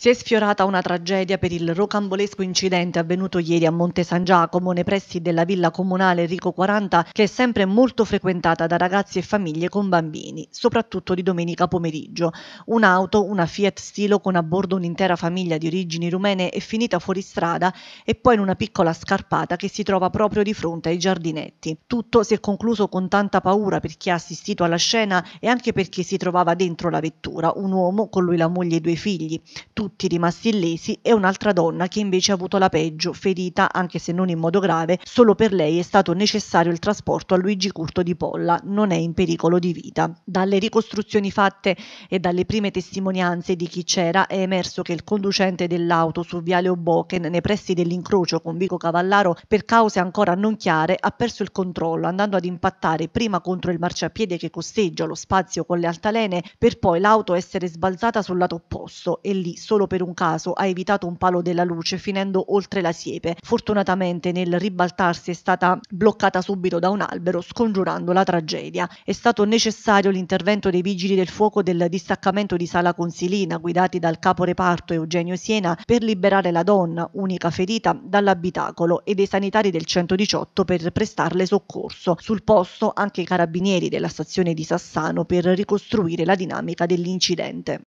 Si è sfiorata una tragedia per il rocambolesco incidente avvenuto ieri a Monte San Giacomo, nei pressi della villa comunale Rico 40, che è sempre molto frequentata da ragazzi e famiglie con bambini, soprattutto di domenica pomeriggio. Un'auto, una Fiat Stilo con a bordo un'intera famiglia di origini rumene, è finita fuori strada e poi in una piccola scarpata che si trova proprio di fronte ai giardinetti. Tutto si è concluso con tanta paura per chi ha assistito alla scena e anche perché si trovava dentro la vettura un uomo, con lui la moglie e due figli. Tutto tutti rimasti illesi e un'altra donna che invece ha avuto la peggio, ferita anche se non in modo grave, solo per lei è stato necessario il trasporto a Luigi Curto di Polla, non è in pericolo di vita. Dalle ricostruzioni fatte e dalle prime testimonianze di chi c'era è emerso che il conducente dell'auto su Viale Oboken nei pressi dell'incrocio con Vico Cavallaro per cause ancora non chiare ha perso il controllo andando ad impattare prima contro il marciapiede che costeggia lo spazio con le altalene per poi l'auto essere sbalzata sul lato opposto e lì solo solo per un caso ha evitato un palo della luce finendo oltre la siepe. Fortunatamente nel ribaltarsi è stata bloccata subito da un albero, scongiurando la tragedia. È stato necessario l'intervento dei vigili del fuoco del distaccamento di Sala Consilina, guidati dal capo reparto Eugenio Siena, per liberare la donna, unica ferita, dall'abitacolo e dei sanitari del 118 per prestarle soccorso. Sul posto anche i carabinieri della stazione di Sassano per ricostruire la dinamica dell'incidente.